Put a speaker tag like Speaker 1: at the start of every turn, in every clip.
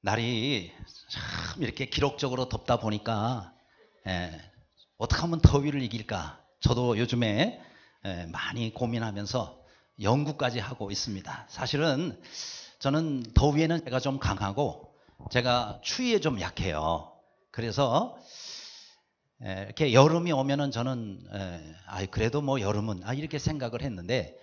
Speaker 1: 날이 참 이렇게 기록적으로 덥다 보니까 예, 어떻게 하면 더위를 이길까? 저도 요즘에 예, 많이 고민하면서 연구까지 하고 있습니다. 사실은 저는 더위에는 제가 좀 강하고 제가 추위에 좀 약해요. 그래서 예, 이렇게 여름이 오면은 저는 예, 아 그래도 뭐 여름은 아 이렇게 생각을 했는데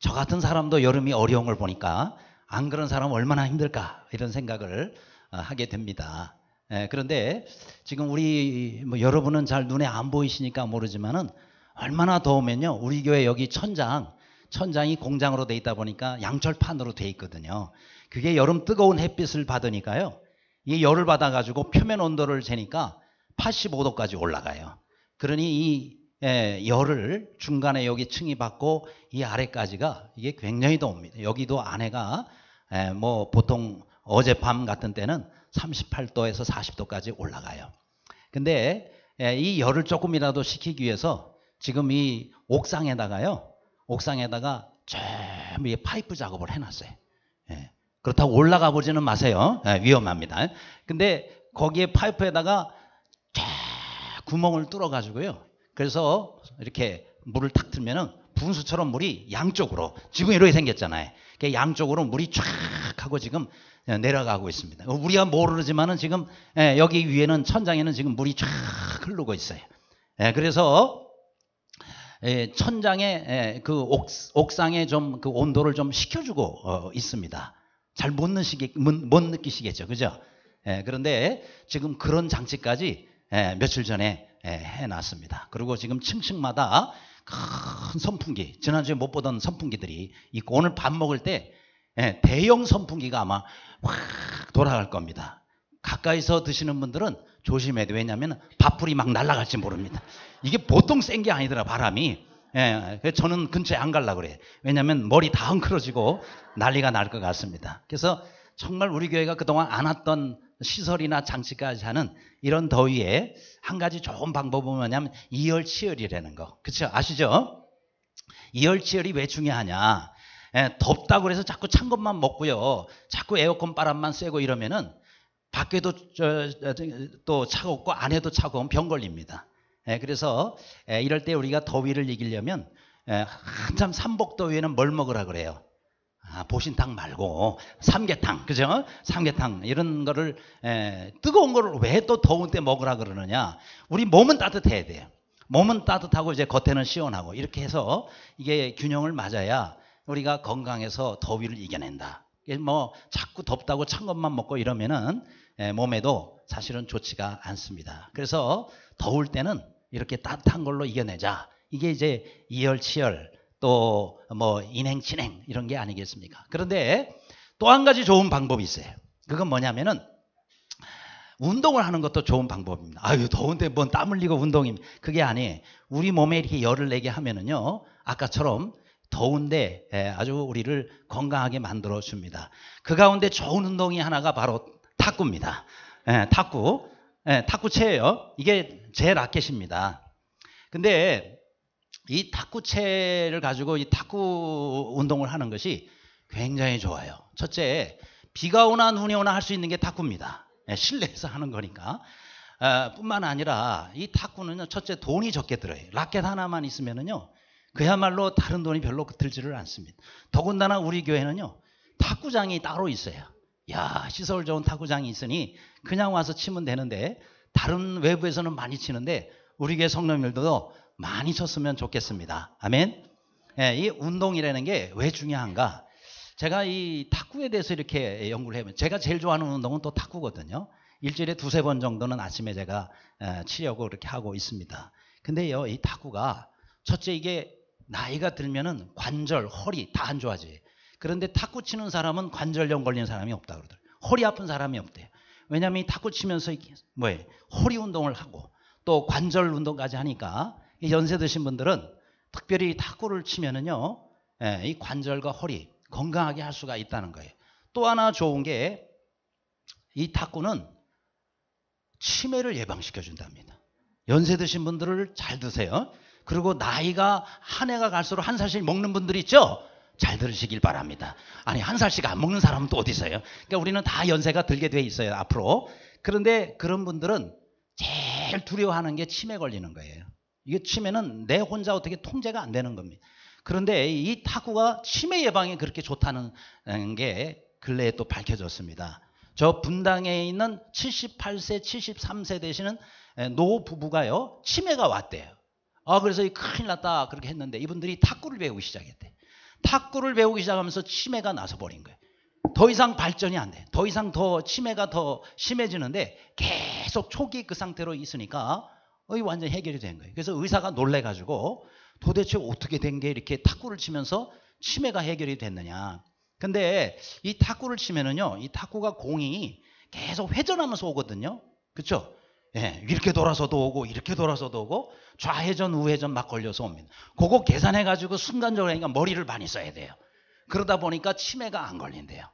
Speaker 1: 저 같은 사람도 여름이 어려운 걸 보니까 안 그런 사람 얼마나 힘들까 이런 생각을 어, 하게 됩니다. 예, 그런데 지금 우리 뭐 여러분은 잘 눈에 안 보이시니까 모르지만은 얼마나 더우면요 우리 교회 여기 천장 천장이 공장으로 돼 있다 보니까 양철판으로 돼 있거든요. 그게 여름 뜨거운 햇빛을 받으니까요 이 열을 받아 가지고 표면 온도를 재니까 85도까지 올라가요. 그러니 이 예, 열을 중간에 여기 층이 받고 이 아래까지가 이게 굉장히 더웁니다. 여기도 안에가 예, 뭐 보통 어젯밤 같은 때는 38도에서 40도까지 올라가요. 근데 예, 이 열을 조금이라도 식히기 위해서 지금 이 옥상에다가요. 옥상에다가 좀이 파이프 작업을 해놨어요. 예, 그렇다고 올라가 보지는 마세요. 위험합니다. 근데 거기에 파이프에다가 쫙 구멍을 뚫어가지고요. 그래서 이렇게 물을 탁 틀면은 분수처럼 물이 양쪽으로 지금 이렇게 생겼잖아요. 양쪽으로 물이 쫙 하고 지금 예, 내려가고 있습니다. 우리가 모르지만은 지금 예, 여기 위에는 천장에는 지금 물이 쫙 흐르고 있어요. 예, 그래서 천장에 그 옥, 옥상에 좀 그 온도를 좀 식혀주고 어, 있습니다. 잘 못 느끼시, 못 느끼시겠죠, 그죠? 그런데 지금 그런 장치까지 며칠 전에 해놨습니다. 그리고 지금 층층마다 큰 선풍기, 지난주에 못 보던 선풍기들이 있고 오늘 밥 먹을 때 예, 대형 선풍기가 아마 확 돌아갈 겁니다. 가까이서 드시는 분들은 조심해야 돼. 왜냐하면 밥풀이 막 날아갈지 모릅니다. 이게 보통 센 게 아니더라 바람이. 예, 저는 근처에 안 갈라 그래. 왜냐하면 머리 다 헝클어지고 난리가 날 것 같습니다. 그래서 정말 우리 교회가 그동안 안 왔던 시설이나 장치까지 하는 이런 더위에 한 가지 좋은 방법은 뭐냐면 이열치열이라는 거. 그쵸? 아시죠? 이열치열이 왜 중요하냐. 예, 덥다고 해서 자꾸 찬 것만 먹고요. 자꾸 에어컨 바람만 쐬고 이러면은 밖에도 저, 저, 또 차갑고 안에도 차가운 병 걸립니다. 예, 그래서 예, 이럴 때 우리가 더위를 이기려면 예, 한참 삼복더위에는 뭘 먹으라 그래요. 아, 보신탕 말고 삼계탕, 그죠? 삼계탕 이런 거를 에, 뜨거운 거를 왜 또 더운 때 먹으라 그러느냐? 우리 몸은 따뜻해야 돼요. 몸은 따뜻하고 이제 겉에는 시원하고 이렇게 해서 이게 균형을 맞아야 우리가 건강해서 더위를 이겨낸다. 뭐 자꾸 덥다고 찬 것만 먹고 이러면은 에, 몸에도 사실은 좋지가 않습니다. 그래서 더울 때는 이렇게 따뜻한 걸로 이겨내자. 이게 이제 이열치열 또뭐 인행 진행 이런 게 아니겠습니까? 그런데 또 한 가지 좋은 방법이 있어요. 그건 뭐냐면은 운동을 하는 것도 좋은 방법입니다. 아유 더운데 뭔 땀 흘리고 운동이 그게 아니. 에요 우리 몸에 이렇게 열을 내게 하면은요. 아까처럼 더운데 예, 아주 우리를 건강하게 만들어 줍니다. 그 가운데 좋은 운동이 하나가 바로 탁구입니다. 예, 탁구. 예, 탁구채예요. 이게 제 라켓입니다. 근데 이 탁구채를 가지고 이 탁구 운동을 하는 것이 굉장히 좋아요. 첫째, 비가 오나 눈이 오나 할 수 있는 게 탁구입니다. 네, 실내에서 하는 거니까. 아, 뿐만 아니라 이 탁구는요, 첫째 돈이 적게 들어요. 라켓 하나만 있으면은요, 그야말로 다른 돈이 별로 들지를 않습니다. 더군다나 우리 교회는요, 탁구장이 따로 있어요. 야, 시설 좋은 탁구장이 있으니 그냥 와서 치면 되는데, 다른 외부에서는 많이 치는데, 우리 교회 성령님들도 많이 쳤으면 좋겠습니다. 아멘. 예, 이 운동이라는 게 왜 중요한가? 제가 이 탁구에 대해서 이렇게 연구를 해보면 제가 제일 좋아하는 운동은 또 탁구거든요. 일주일에 두세 번 정도는 아침에 제가 치려고 이렇게 하고 있습니다. 근데요, 이 탁구가 첫째 이게 나이가 들면은 관절, 허리 다 안 좋아지. 그런데 탁구 치는 사람은 관절염 걸리는 사람이 없다 그러더라. 고요 허리 아픈 사람이 없대요. 왜냐하면 이 탁구 치면서 뭐에 허리 운동을 하고 또 관절 운동까지 하니까 연세 드신 분들은 특별히 탁구를 치면은요, 예, 이 관절과 허리 건강하게 할 수가 있다는 거예요. 또 하나 좋은 게 이 탁구는 치매를 예방시켜 준답니다. 연세 드신 분들을 잘 드세요. 그리고 나이가 한 해가 갈수록 한 살씩 먹는 분들 있죠? 잘 들으시길 바랍니다. 아니, 한 살씩 안 먹는 사람은 또 어디 서요 그러니까 우리는 다 연세가 들게 돼 있어요, 앞으로. 그런데 그런 분들은 제일 두려워하는 게 치매 걸리는 거예요. 이게 치매는 내 혼자 어떻게 통제가 안 되는 겁니다. 그런데 이 탁구가 치매 예방에 그렇게 좋다는 음, 게 근래에 또 밝혀졌습니다. 저 분당에 있는 78세, 73세 되시는 노 부부가요, 치매가 왔대요. 아, 그래서 큰일 났다. 그렇게 했는데 이분들이 탁구를 배우기 시작했대. 탁구를 배우기 시작하면서 치매가 나서 버린 거예요. 더 이상 발전이 안 돼. 더 이상 더 치매가 더 심해지는데 계속 초기 그 상태로 있으니까 어, 완전 히 해결이 된 거예요. 그래서 의사가 놀래가지고 도대체 어떻게 된 게 이렇게 탁구를 치면서 치매가 해결이 됐느냐. 근데 이 탁구를 치면은요, 이 탁구가 공이 계속 회전하면서 오거든요. 그쵸 예, 이렇게 돌아서도 오고 이렇게 돌아서도 오고 좌회전 우회전 막 걸려서 옵니다. 그거 계산해 가지고 순간적으로 하니까 머리를 많이 써야 돼요. 그러다 보니까 치매가 안 걸린대요.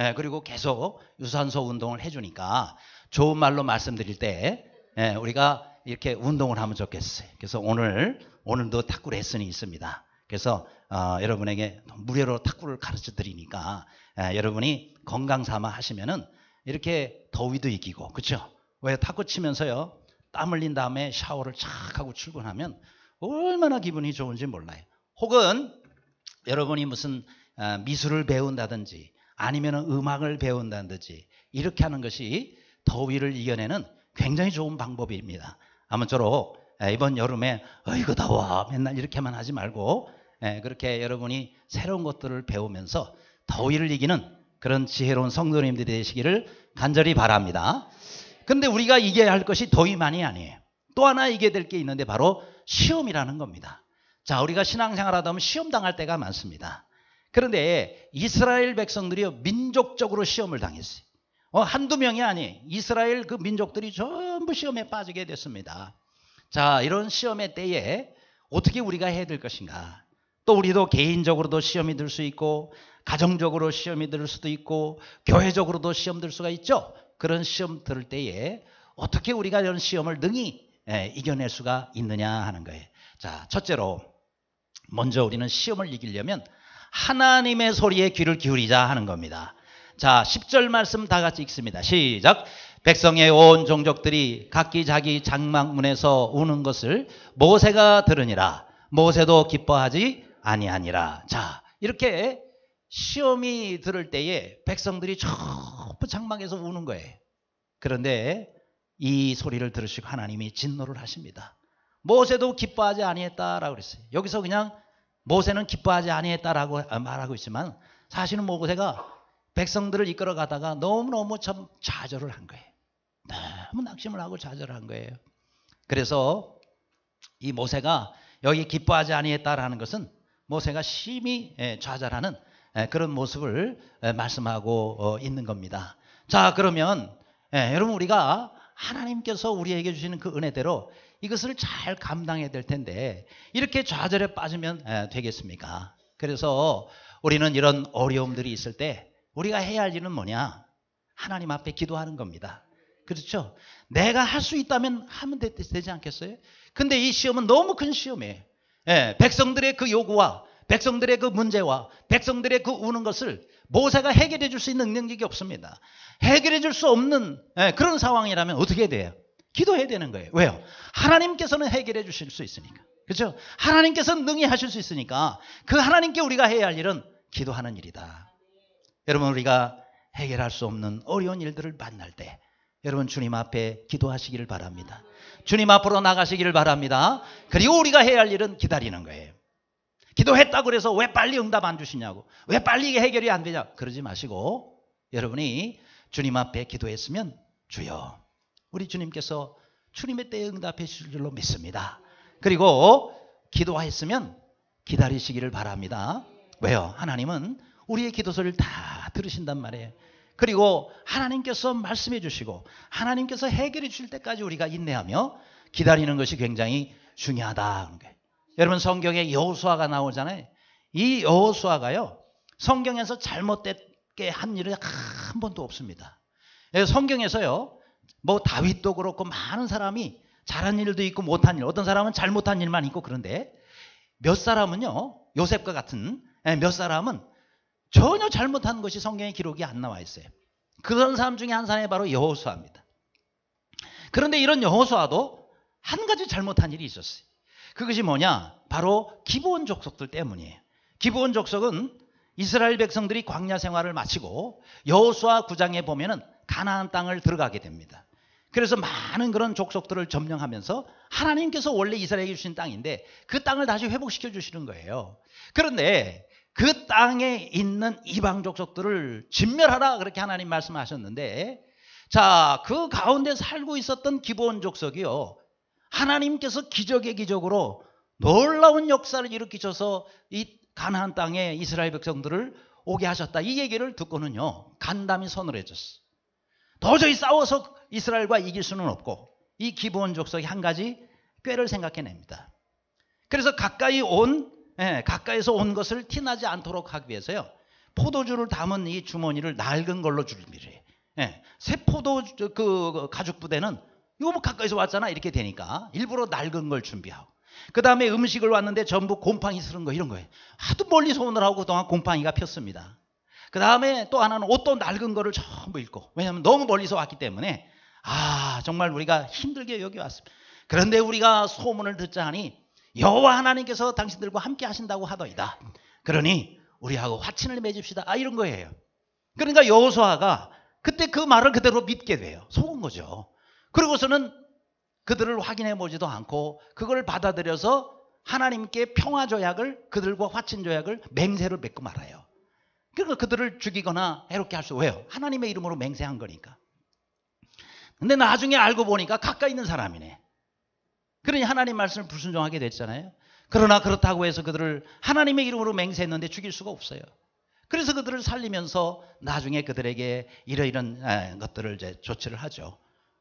Speaker 1: 예, 그리고 계속 유산소 운동을 해주니까 좋은 말로 말씀드릴 때 예, 우리가 이렇게 운동을 하면 좋겠어요. 그래서 오늘, 오늘도 탁구 레슨이 있습니다. 그래서 어, 여러분에게 무료로 탁구를 가르쳐 드리니까 에, 여러분이 건강 삼아 하시면은 이렇게 더위도 이기고, 그쵸? 왜 탁구 치면서요, 땀 흘린 다음에 샤워를 착 하고 출근하면 얼마나 기분이 좋은지 몰라요. 혹은 여러분이 무슨 어, 미술을 배운다든지 아니면 음악을 배운다든지 이렇게 하는 것이 더위를 이겨내는 굉장히 좋은 방법입니다. 아무쪼록 이번 여름에 어이구 더워 맨날 이렇게만 하지 말고 그렇게 여러분이 새로운 것들을 배우면서 더위를 이기는 그런 지혜로운 성도님들이 되시기를 간절히 바랍니다. 근데 우리가 이겨야 할 것이 더위만이 아니에요. 또 하나 이겨야 될 게 있는데 바로 시험이라는 겁니다. 자, 우리가 신앙생활 하다 보면 시험 당할 때가 많습니다. 그런데 이스라엘 백성들이 민족적으로 시험을 당했어요. 어, 한두 명이 아니 이스라엘 그 민족들이 전부 시험에 빠지게 됐습니다. 자, 이런 시험의 때에 어떻게 우리가 해야 될 것인가? 또 우리도 개인적으로도 시험이 들 수 있고 가정적으로 시험이 들 수도 있고 교회적으로도 시험 들 수가 있죠. 그런 시험 들을 때에 어떻게 우리가 이런 시험을 능히 예, 이겨낼 수가 있느냐 하는 거예요. 자, 첫째로 먼저 우리는 시험을 이기려면 하나님의 소리에 귀를 기울이자 하는 겁니다. 자, 10절 말씀 다 같이 읽습니다. 시작. 백성의 온 종족들이 각기 자기 장막문에서 우는 것을 모세가 들으니라. 모세도 기뻐하지 아니하니라. 자, 이렇게 시험이 들을 때에 백성들이 전부 장막에서 우는 거예요. 그런데 이 소리를 들으시고 하나님이 진노를 하십니다. 모세도 기뻐하지 아니했다라고 그랬어요. 여기서 그냥 모세는 기뻐하지 아니했다라고 말하고 있지만 사실은 모세가 백성들을 이끌어 가다가 너무너무 참 좌절을 한 거예요. 너무 낙심을 하고 좌절을 한 거예요. 그래서 이 모세가 여기 기뻐하지 아니했다라는 것은 모세가 심히 예, 좌절하는 예, 그런 모습을 예, 말씀하고 어, 있는 겁니다. 자, 그러면 여러분 우리가 하나님께서 우리에게 주시는 그 은혜대로 이것을 잘 감당해야 될 텐데 이렇게 좌절에 빠지면 되겠습니까? 그래서 우리는 이런 어려움들이 있을 때 우리가 해야 할 일은 뭐냐? 하나님 앞에 기도하는 겁니다. 그렇죠? 내가 할 수 있다면 하면 되, 지 않겠어요? 근데 이 시험은 너무 큰 시험이에요. 예, 백성들의 그 요구와 백성들의 그 문제와 백성들의 그 우는 것을 모세가 해결해 줄 수 있는 능력이 없습니다. 해결해 줄 수 없는 예, 그런 상황이라면 어떻게 돼요? 기도해야 되는 거예요. 왜요? 하나님께서는 해결해 주실 수 있으니까. 그렇죠? 하나님께서는 능히 하실 수 있으니까 그 하나님께 우리가 해야 할 일은 기도하는 일이다. 여러분 우리가 해결할 수 없는 어려운 일들을 만날 때 여러분 주님 앞에 기도하시기를 바랍니다. 주님 앞으로 나가시기를 바랍니다. 그리고 우리가 해야 할 일은 기다리는 거예요. 기도했다고 그래서 왜 빨리 응답 안 주시냐고 왜 빨리 해결이 안 되냐 그러지 마시고 여러분이 주님 앞에 기도했으면 주여 우리 주님께서 주님의 때에 응답해 주실 줄로 믿습니다. 그리고 기도하으면 기다리시기를 바랍니다. 왜요? 하나님은 우리의 기도서를 다 들으신단 말이에요. 그리고 하나님께서 말씀해 주시고 하나님께서 해결해 주실 때까지 우리가 인내하며 기다리는 것이 굉장히 중요하다. 여러분 성경에 여호수아가 나오잖아요. 이 여호수아가요. 성경에서 잘못됐게 한 일은 한 번도 없습니다. 예, 성경에서요. 뭐 다윗도 그렇고 많은 사람이 잘한 일도 있고 못한 일, 어떤 사람은 잘못한 일만 있고 그런데 몇 사람은요. 요셉과 같은 예, 몇 사람은 전혀 잘못한 것이 성경에 기록이 안 나와 있어요. 그런 사람 중에 한 사람이 바로 여호수아입니다. 그런데 이런 여호수아도 한 가지 잘못한 일이 있었어요. 그것이 뭐냐? 바로 기본 족속들 때문이에요. 기본 족속은 이스라엘 백성들이 광야 생활을 마치고 여호수아 구장에 보면은 가나안 땅을 들어가게 됩니다. 그래서 많은 그런 족속들을 점령하면서 하나님께서 원래 이스라엘에 주신 땅인데 그 땅을 다시 회복시켜 주시는 거예요. 그런데 그 땅에 있는 이방 족속들을 진멸하라 그렇게 하나님 말씀하셨는데 자, 그 가운데 살고 있었던 기본 족속이요. 하나님께서 기적의 기적으로 놀라운 역사를 일으키셔서 이 가나안 땅에 이스라엘 백성들을 오게 하셨다. 이 얘기를 듣고는요. 간담이 서늘해졌어. 도저히 싸워서 이스라엘과 이길 수는 없고 이 기본 족속이 한 가지 꾀를 생각해냅니다. 그래서 가까이 온 예, 가까이서 온 것을 티나지 않도록 하기 위해서요. 포도주를 담은 이 주머니를 낡은 걸로 준비를 해요. 예, 새 포도 그 가죽 부대는 너무 가까이서 왔잖아 이렇게 되니까 일부러 낡은 걸 준비하고 그 다음에 음식을 왔는데 전부 곰팡이 쓰는 거 이런 거예요. 하도 멀리 소문을 하고 그동안 곰팡이가 폈습니다. 그 다음에 또 하나는 옷도 낡은 거를 전부 읽고 왜냐하면 너무 멀리서 왔기 때문에 아 정말 우리가 힘들게 여기 왔습니다. 그런데 우리가 소문을 듣자 하니 여호와 하나님께서 당신들과 함께 하신다고 하더이다. 그러니 우리하고 화친을 맺읍시다. 아 이런 거예요. 그러니까 여호수아가 그때 그 말을 그대로 믿게 돼요. 속은 거죠. 그러고서는 그들을 확인해 보지도 않고 그걸 받아들여서 하나님께 평화 조약을 그들과 화친 조약을 맹세를 맺고 말아요. 그러니까 그들을 죽이거나 해롭게 할수 왜요? 하나님의 이름으로 맹세한 거니까. 근데 나중에 알고 보니까 가까이 있는 사람이네. 그러니 하나님 말씀을 불순종하게 됐잖아요. 그러나 그렇다고 해서 그들을 하나님의 이름으로 맹세했는데 죽일 수가 없어요. 그래서 그들을 살리면서 나중에 그들에게 이러이런 아, 것들을 이제 조치를 하죠.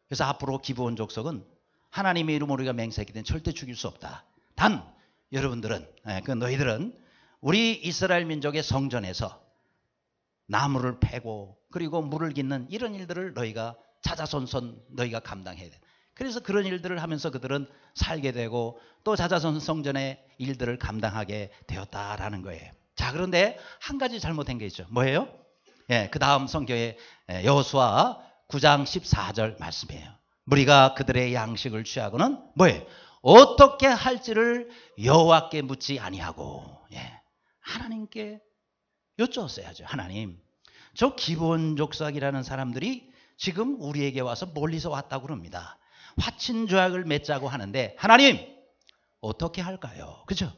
Speaker 1: 그래서 앞으로 기부원 족속은 하나님의 이름으로 우리가 맹세했기 때문에 절대 죽일 수 없다. 단 여러분들은 아, 그 너희들은 우리 이스라엘 민족의 성전에서 나무를 패고 그리고 물을 깃는 이런 일들을 너희가 찾아손손 너희가 감당해야 돼. 그래서 그런 일들을 하면서 그들은 살게 되고 또 자자선 성전의 일들을 감당하게 되었다라는 거예요. 자, 그런데 한 가지 잘못된 게 있죠. 뭐예요? 예, 그 다음 성경의 예, 여호수아 9장 14절 말씀이에요. 우리가 그들의 양식을 취하고는 뭐예요? 어떻게 할지를 여호와께 묻지 아니하고 예, 하나님께 여쭈었어야죠. 하나님, 저 기본 족삭이라는 사람들이 지금 우리에게 와서 멀리서 왔다고 그럽니다. 화친 조약을 맺자고 하는데 하나님 어떻게 할까요? 그죠?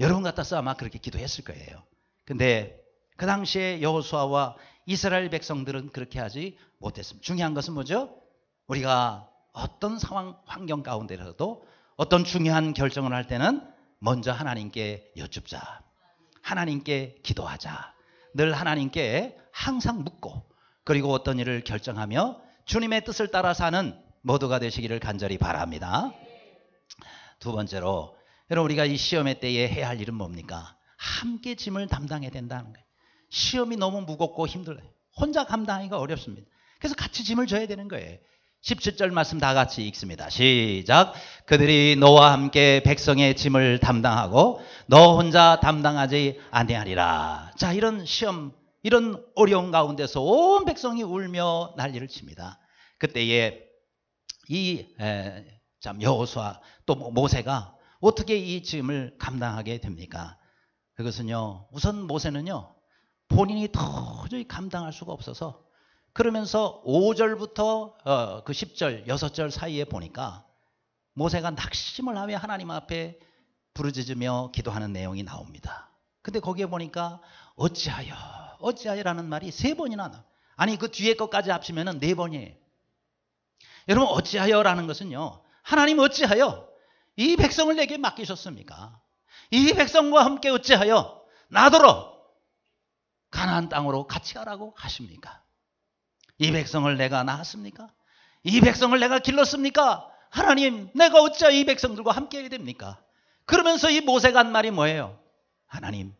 Speaker 1: 여러분 같아서 아마 그렇게 기도했을 거예요. 근데 그 당시에 여호수아와 이스라엘 백성들은 그렇게 하지 못했습니다. 중요한 것은 뭐죠? 우리가 어떤 상황 환경 가운데라도 어떤 중요한 결정을 할 때는 먼저 하나님께 여쭙자. 하나님께 기도하자. 늘 하나님께 항상 묻고 그리고 어떤 일을 결정하며 주님의 뜻을 따라 사는 모두가 되시기를 간절히 바랍니다. 두 번째로 여러분 우리가 이 시험의 때에 해야 할 일은 뭡니까? 함께 짐을 담당해야 된다는 거예요. 시험이 너무 무겁고 힘들어요. 혼자 감당하기가 어렵습니다. 그래서 같이 짐을 져야 되는 거예요. 17절 말씀 다 같이 읽습니다. 시작. 그들이 너와 함께 백성의 짐을 담당하고 너 혼자 담당하지 아니하리라. 자, 이런 시험, 이런 어려운 가운데서 온 백성이 울며 난리를 칩니다. 그때에 이참 여호수아 또 모세가 어떻게 이 짐을 감당하게 됩니까? 그것은요. 우선 모세는요. 본인이 도저히 감당할 수가 없어서 그러면서 5절부터 어, 그 10절, 6절 사이에 보니까 모세가 낙심을 하며 하나님 앞에 부르짖으며 기도하는 내용이 나옵니다. 근데 거기에 보니까 어찌하여, 어찌하여라는 말이 세 번이나 나. 아니 그 뒤에 것까지 합치면은 네 번이에요. 여러분 어찌하여라는 것은요. 하나님 어찌하여 이 백성을 내게 맡기셨습니까? 이 백성과 함께 어찌하여 나더러 가나안 땅으로 같이 가라고 하십니까? 이 백성을 내가 낳았습니까? 이 백성을 내가 길렀습니까? 하나님, 내가 어찌 하여이 백성들과 함께 해야 됩니까? 그러면서 이 모세가 한 말이 뭐예요? 하나님,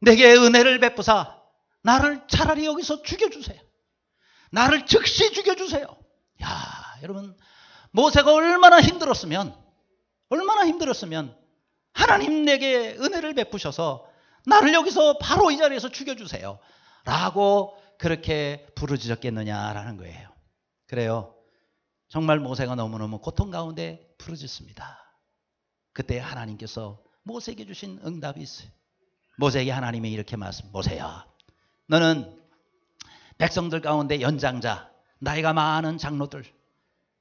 Speaker 1: 내게 은혜를 베푸사 나를 차라리 여기서 죽여주세요. 나를 즉시 죽여주세요. 야, 여러분 모세가 얼마나 힘들었으면 얼마나 힘들었으면 하나님 내게 은혜를 베푸셔서 나를 여기서 바로 이 자리에서 죽여주세요. 라고 그렇게 부르짖었겠느냐라는 거예요. 그래요. 정말 모세가 너무너무 고통 가운데 부르짖습니다. 그때 하나님께서 모세에게 주신 응답이 있어요. 모세에게 하나님이 이렇게 말씀, 모세야, 너는 백성들 가운데 연장자, 나이가 많은 장로들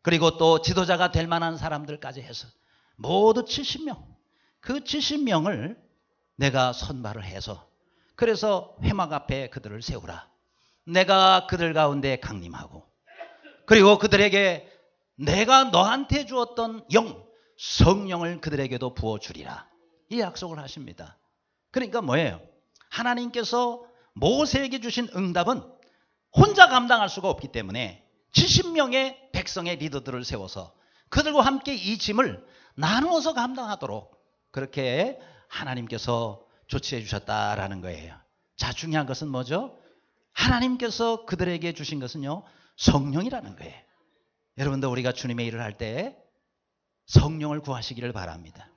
Speaker 1: 그리고 또 지도자가 될 만한 사람들까지 해서 모두 70명 그 70명을 내가 선발을 해서 그래서 회막 앞에 그들을 세우라 내가 그들 가운데 강림하고 그리고 그들에게 내가 너한테 주었던 영 성령을 그들에게도 부어주리라 이 약속을 하십니다 그러니까 뭐예요? 하나님께서 모세에게 주신 응답은 혼자 감당할 수가 없기 때문에 70명의 백성의 리더들을 세워서 그들과 함께 이 짐을 나누어서 감당하도록 그렇게 하나님께서 조치해 주셨다라는 거예요. 자, 중요한 것은 뭐죠? 하나님께서 그들에게 주신 것은요, 성령이라는 거예요. 여러분도 우리가 주님의 일을 할 때 성령을 구하시기를 바랍니다.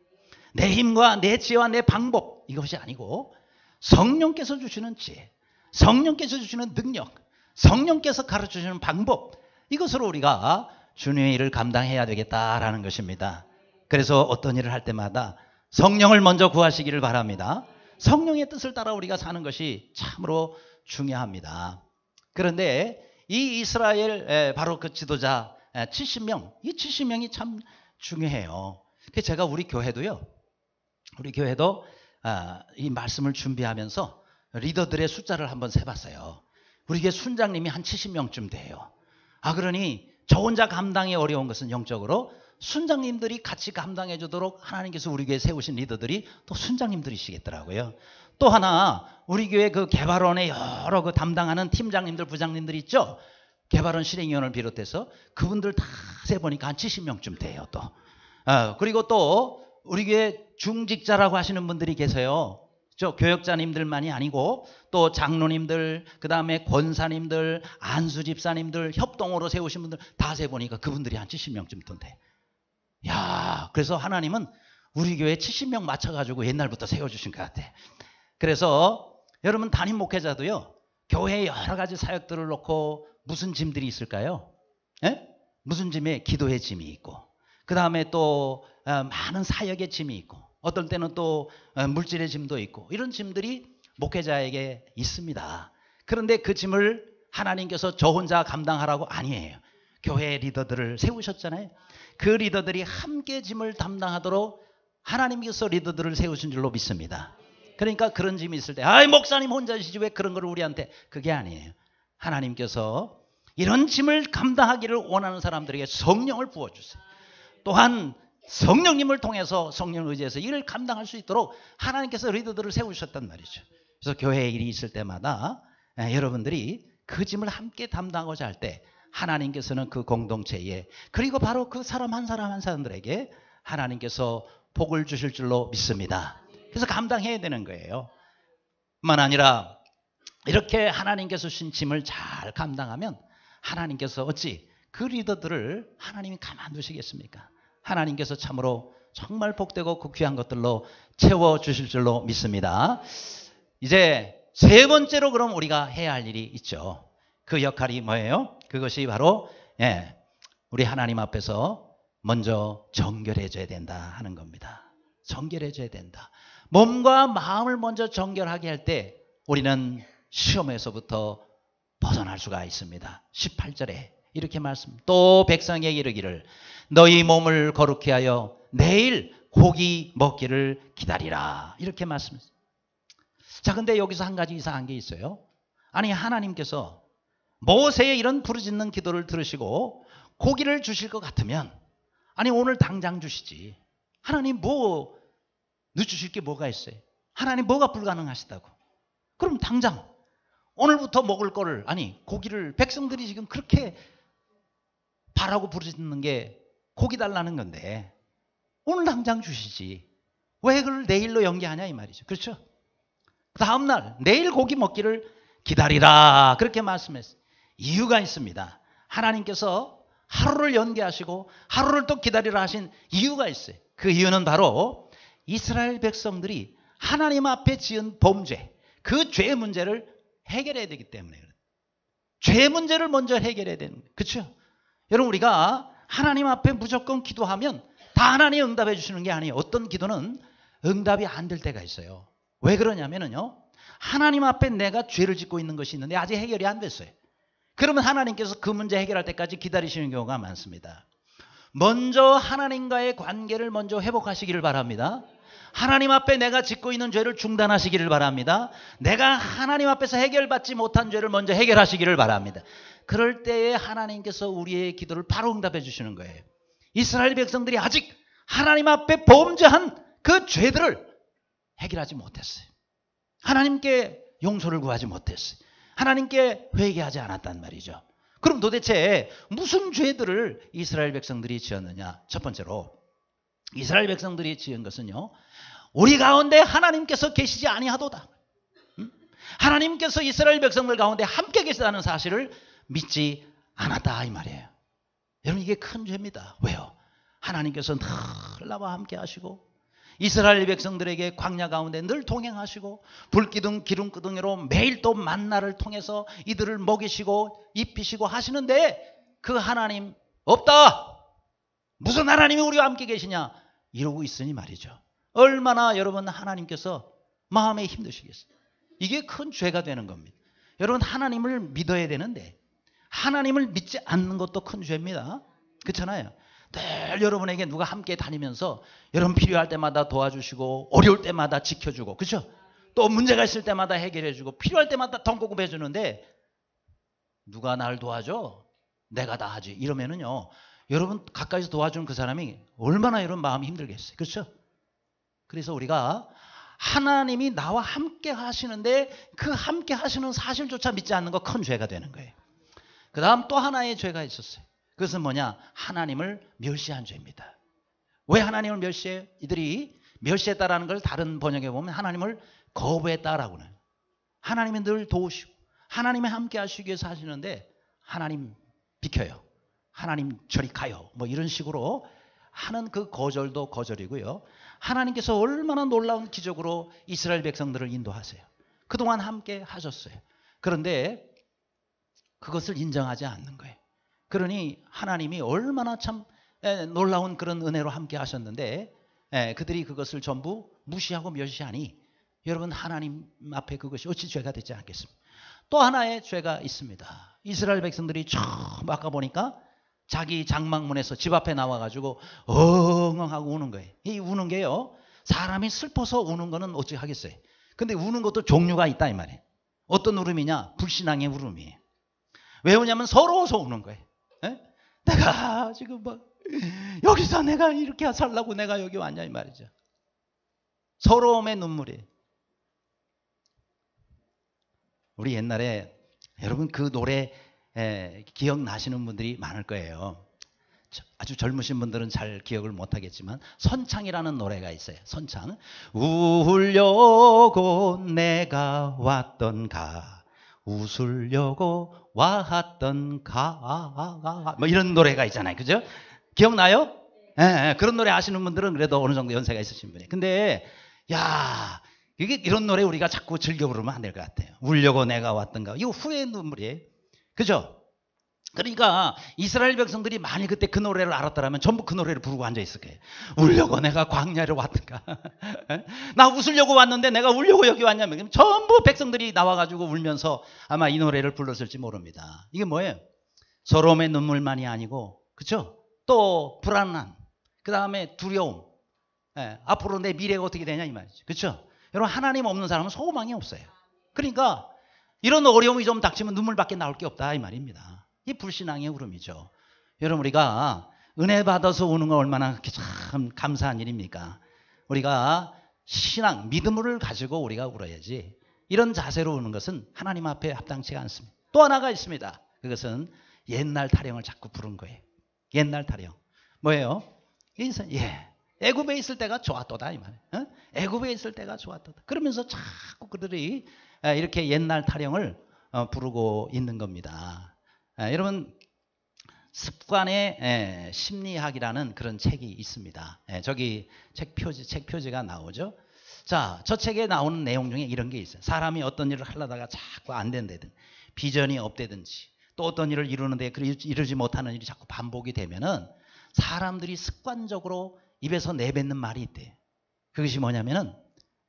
Speaker 1: 내 힘과 내 지혜와 내 방법, 이것이 아니고 성령께서 주시는 지혜, 성령께서 주시는 능력, 성령께서 가르쳐 주는 방법 이것으로 우리가 주님의 일을 감당해야 되겠다라는 것입니다. 그래서 어떤 일을 할 때마다 성령을 먼저 구하시기를 바랍니다. 성령의 뜻을 따라 우리가 사는 것이 참으로 중요합니다. 그런데 이 이스라엘 바로 그 지도자 70명, 이 70명이 참 중요해요. 그 제가 우리 교회도요, 우리 교회도 아, 이 말씀을 준비하면서 리더들의 숫자를 한번 세봤어요. 우리 교회 순장님이 한 70명쯤 돼요. 아, 그러니 저 혼자 감당이 어려운 것은 영적으로 순장님들이 같이 감당해 주도록 하나님께서 우리 교회 세우신 리더들이 또 순장님들이시겠더라고요. 또 하나 우리 교회 그 개발원의 여러 그 담당하는 팀장님들 부장님들 있죠. 개발원 실행위원을 비롯해서 그분들 다 세보니까 한 70명쯤 돼요 또. 어, 그리고 또 우리 교회 중직자라고 하시는 분들이 계세요. 저 교역자님들만이 아니고 또 장로님들 그다음에 권사님들 안수 집사님들 협동으로 세우신 분들 다 세보니까 그분들이 한 70명쯤 있던데. 야, 그래서 하나님은 우리 교회 70명 맞춰가지고 옛날부터 세워주신 것 같아. 그래서 여러분 담임 목회자도요, 교회 에 여러 가지 사역들을 놓고 무슨 짐들이 있을까요? 에? 예? 무슨 짐에 기도의 짐이 있고, 그 다음에 또 어, 많은 사역의 짐이 있고, 어떨 때는 또 어, 물질의 짐도 있고 이런 짐들이 목회자에게 있습니다. 그런데 그 짐을 하나님께서 저 혼자 감당하라고 아니에요. 교회 리더들을 세우셨잖아요. 그 리더들이 함께 짐을 담당하도록 하나님께서 리더들을 세우신 줄로 믿습니다. 그러니까 그런 짐이 있을 때, 아이, 목사님 혼자시지 왜 그런 걸 우리한테. 그게 아니에요. 하나님께서 이런 짐을 감당하기를 원하는 사람들에게 성령을 부어주세요. 또한 성령님을 통해서 성령을 의지해서 이를 감당할 수 있도록 하나님께서 리더들을 세우셨단 말이죠. 그래서 교회 일이 있을 때마다 예, 여러분들이 그 짐을 함께 담당하고자 할 때 하나님께서는 그 공동체에 그리고 바로 그 사람 한 사람 한 사람들에게 하나님께서 복을 주실 줄로 믿습니다. 그래서 감당해야 되는 거예요. 뿐만 아니라 이렇게 하나님께서 주신 짐을 잘 감당하면 하나님께서 어찌 그 리더들을 하나님이 가만두시겠습니까? 하나님께서 참으로 정말 복되고 그 귀한 것들로 채워 주실 줄로 믿습니다. 이제 세 번째로 그럼 우리가 해야 할 일이 있죠. 그 역할이 뭐예요? 그것이 바로 예, 우리 하나님 앞에서 먼저 정결해져야 된다 하는 겁니다. 정결해져야 된다. 몸과 마음을 먼저 정결하게 할 때 우리는 시험에서부터 벗어날 수가 있습니다. 18절에 이렇게 말씀. 또 백성에게 이르기를 너희 몸을 거룩히 하여 내일 고기 먹기를 기다리라. 이렇게 말씀했어요. 자, 근데 여기서 한 가지 이상한 게 있어요. 아니, 하나님께서 모세의 이런 부르짖는 기도를 들으시고 고기를 주실 것 같으면 아니, 오늘 당장 주시지. 하나님 뭐 늦추실 게 뭐가 있어요? 하나님 뭐가 불가능하시다고. 그럼 당장 오늘부터 먹을 거를 아니, 고기를 백성들이 지금 그렇게 바라고 부르짖는 게 고기 달라는 건데 오늘 당장 주시지 왜 그걸 내일로 연기하냐 이 말이죠. 그렇죠? 그 다음 날 내일 고기 먹기를 기다리라 그렇게 말씀했어요. 이유가 있습니다. 하나님께서 하루를 연기하시고 하루를 또 기다리라 하신 이유가 있어요. 그 이유는 바로 이스라엘 백성들이 하나님 앞에 지은 범죄 그 죄 문제를 해결해야 되기 때문에 죄 문제를 먼저 해결해야 되는 거예요. 그렇죠? 여러분 우리가 하나님 앞에 무조건 기도하면 다 하나님이 응답해 주시는 게 아니에요. 어떤 기도는 응답이 안 될 때가 있어요. 왜그러냐면요 하나님 앞에 내가 죄를 짓고 있는 것이 있는데 아직 해결이 안 됐어요. 그러면 하나님께서 그 문제 해결할 때까지 기다리시는 경우가 많습니다. 먼저 하나님과의 관계를 먼저 회복하시기를 바랍니다. 하나님 앞에 내가 짓고 있는 죄를 중단하시기를 바랍니다. 내가 하나님 앞에서 해결받지 못한 죄를 먼저 해결하시기를 바랍니다. 그럴 때에 하나님께서 우리의 기도를 바로 응답해 주시는 거예요. 이스라엘 백성들이 아직 하나님 앞에 범죄한 그 죄들을 해결하지 못했어요. 하나님께 용서를 구하지 못했어요. 하나님께 회개하지 않았단 말이죠. 그럼 도대체 무슨 죄들을 이스라엘 백성들이 지었느냐? 첫 번째로 이스라엘 백성들이 지은 것은요. 우리 가운데 하나님께서 계시지 아니하도다. 음? 하나님께서 이스라엘 백성들 가운데 함께 계시다는 사실을 믿지 않았다 이 말이에요. 여러분 이게 큰 죄입니다. 왜요? 하나님께서는 늘 나와 함께 하시고 이스라엘 백성들에게 광야 가운데 늘 동행하시고 불기둥 기름구덩이로 매일 또 만나를 통해서 이들을 먹이시고 입히시고 하시는데 그 하나님 없다. 무슨 하나님이 우리와 함께 계시냐? 이러고 있으니 말이죠. 얼마나 여러분 하나님께서 마음에 힘드시겠어요. 이게 큰 죄가 되는 겁니다. 여러분 하나님을 믿어야 되는데 하나님을 믿지 않는 것도 큰 죄입니다. 그렇잖아요. 늘 여러분에게 누가 함께 다니면서 여러분 필요할 때마다 도와주시고 어려울 때마다 지켜주고 그렇죠? 또 문제가 있을 때마다 해결해주고 필요할 때마다 덩고급 해주는데 누가 날 도와줘? 내가 다 하지 이러면은요 여러분 가까이서 도와준 그 사람이 얼마나 이런 마음이 힘들겠어요. 그렇죠? 그래서 우리가 하나님이 나와 함께 하시는데 그 함께 하시는 사실조차 믿지 않는 거 큰 죄가 되는 거예요. 그 다음 또 하나의 죄가 있었어요. 그것은 뭐냐? 하나님을 멸시한 죄입니다. 왜 하나님을 멸시해 이들이 멸시했다라는 걸 다른 번역에 보면 하나님을 거부했다라고 는 하나님이 늘 도우시고 하나님이 함께 하시기 위해서 하시는데 하나님 비켜요. 하나님 저리 가요. 뭐 이런 식으로 하는 그 거절도 거절이고요. 하나님께서 얼마나 놀라운 기적으로 이스라엘 백성들을 인도하세요. 그동안 함께 하셨어요. 그런데 그것을 인정하지 않는 거예요. 그러니 하나님이 얼마나 참 놀라운 그런 은혜로 함께 하셨는데 그들이 그것을 전부 무시하고 멸시하니 여러분 하나님 앞에 그것이 어찌 죄가 되지 않겠습니까? 또 하나의 죄가 있습니다. 이스라엘 백성들이 참 아까 보니까 자기 장막문에서 집 앞에 나와가지고 엉엉 하고 우는 거예요. 이 우는 게요. 사람이 슬퍼서 우는 거는 어찌 하겠어요. 근데 우는 것도 종류가 있다 이 말이에요. 어떤 울음이냐? 불신앙의 울음이에요. 왜 우냐면 서러워서 우는 거예요. 에? 예? 내가 지금 막 뭐, 여기서 내가 이렇게 살라고 내가 여기 왔냐 이 말이죠. 서러움의 눈물이. 우리 옛날에 여러분 그 노래 예, 기억나시는 분들이 많을 거예요. 아주 젊으신 분들은 잘 기억을 못하겠지만 선창이라는 노래가 있어요. 선창. 울려고 내가 왔던가 웃으려고 왔던가 뭐 이런 노래가 있잖아요. 그죠? 기억나요? 예, 예, 그런 노래 아시는 분들은 그래도 어느 정도 연세가 있으신 분이. 에요 근데 야 이게 이런 노래 우리가 자꾸 즐겨 부르면 안 될 것 같아요. 울려고 내가 왔던가 이거 후회 눈물이에요. 그죠? 그러니까 이스라엘 백성들이 만일 그때 그 노래를 알았더라면 전부 그 노래를 부르고 앉아 있을 거예요. 울려고 내가 광야를 왔던가나 웃으려고 왔는데 내가 울려고 여기 왔냐면 전부 백성들이 나와가지고 울면서 아마 이 노래를 불렀을지 모릅니다. 이게 뭐예요? 서러움의 눈물만이 아니고, 그쵸? 또 불안한, 그 다음에 두려움. 예, 앞으로 내 미래가 어떻게 되냐 이 말이죠. 그쵸? 여러분 하나님 없는 사람은 소망이 없어요. 그러니까 이런 어려움이 좀 닥치면 눈물밖에 나올 게 없다 이 말입니다. 이 불신앙의 울음이죠. 여러분 우리가 은혜 받아서 우는 건 얼마나 참 감사한 일입니까? 우리가 신앙, 믿음을 가지고 우리가 울어야지. 이런 자세로 우는 것은 하나님 앞에 합당치가 않습니다. 또 하나가 있습니다. 그것은 옛날 타령을 자꾸 부른 거예요. 옛날 타령. 뭐예요? 인생, 예. 애굽에 있을 때가 좋았도다 이 말이에요. 어? 애굽에 있을 때가 좋았도다. 그러면서 자꾸 그들이 이렇게 옛날 타령을 어, 부르고 있는 겁니다. 여러분 습관의 심리학이라는 그런 책이 있습니다. 저기 책 표지 책 표지가 나오죠. 자, 저 책에 나오는 내용 중에 이런 게 있어요. 사람이 어떤 일을 하려다가 자꾸 안된다든 비전이 없다든지, 또 어떤 일을 이루는데 이루지 못하는 일이 자꾸 반복이 되면은 사람들이 습관적으로 입에서 내뱉는 말이 있대요. 그것이 뭐냐면은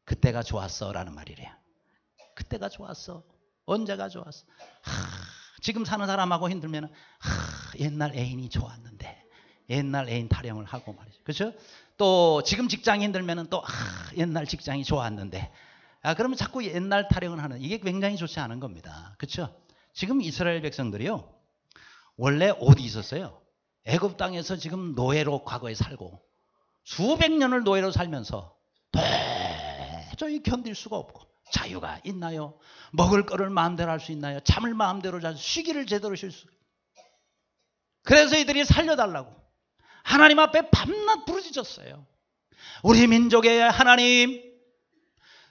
Speaker 1: 그때가 좋았어라는 말이래요. 그때가 좋았어. 언제가 좋았어. 하, 지금 사는 사람하고 힘들면 하, 옛날 애인이 좋았는데 옛날 애인 타령을 하고 말이죠. 그렇죠? 또 지금 직장이 힘들면 또 하, 옛날 직장이 좋았는데 아, 그러면 자꾸 옛날 타령을 하는 이게 굉장히 좋지 않은 겁니다. 그렇죠? 지금 이스라엘 백성들이요. 원래 어디 있었어요? 애굽 땅에서 지금 노예로 과거에 살고 수백 년을 노예로 살면서 도저히 견딜 수가 없고 자유가 있나요? 먹을 거를 마음대로 할 수 있나요? 잠을 마음대로 잘 쉬기를 제대로 쉴 수. 그래서 이들이 살려달라고 하나님 앞에 밤낮 부르짖었어요. 우리 민족의 하나님,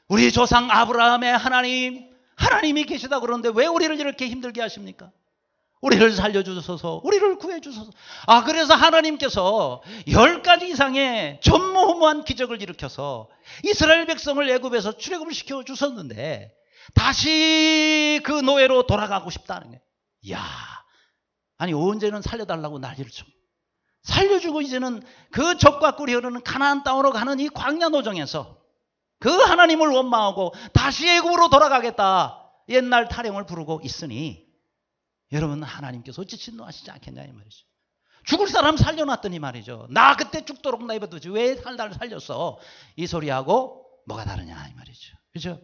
Speaker 1: 우리 조상 아브라함의 하나님, 하나님이 계시다 그러는데 왜 우리를 이렇게 힘들게 하십니까? 우리를 살려주셔서 우리를 구해주셔서 아, 그래서 하나님께서 열 가지 이상의 전무후무한 기적을 일으켜서 이스라엘 백성을 애굽에서 출애굽을 시켜 주셨는데 다시 그 노예로 돌아가고 싶다는 거예요. 이야, 아니 언제는 살려달라고 난리를 쳐. 살려주고 이제는 그 적과 꿀이 흐르는 가나안 땅으로 가는 이 광야 노정에서 그 하나님을 원망하고 다시 애굽으로 돌아가겠다. 옛날 타령을 부르고 있으니 여러분 하나님께서 어찌 진노하시지 않겠냐 이 말이죠. 죽을 사람 살려놨더니 말이죠. 나 그때 죽도록 내버려두지 왜 살다를 살렸어? 이 소리하고 뭐가 다르냐 이 말이죠. 그죠?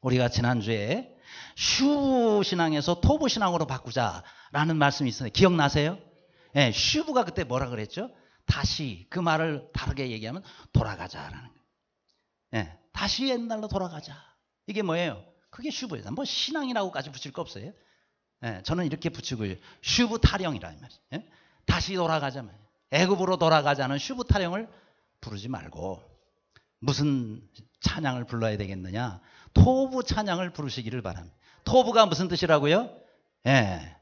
Speaker 1: 우리가 지난주에 슈브 신앙에서 토부 신앙으로 바꾸자라는 말씀이 있었는데 기억나세요? 예, 네, 슈브가 그때 뭐라 그랬죠? 다시 그 말을 다르게 얘기하면 돌아가자라는 거예요. 예, 네, 다시 옛날로 돌아가자. 이게 뭐예요? 그게 슈브예요. 뭐 신앙이라고까지 붙일 거 없어요. 예, 저는 이렇게 붙이고 요 슈브 타령이라는 말이에요. 예? 다시 돌아가자 말이에요. 애굽으로 돌아가자는 슈브 타령을 부르지 말고 무슨 찬양을 불러야 되겠느냐? 토부 찬양을 부르시기를 바랍니다. 토부가 무슨 뜻이라고요? 예,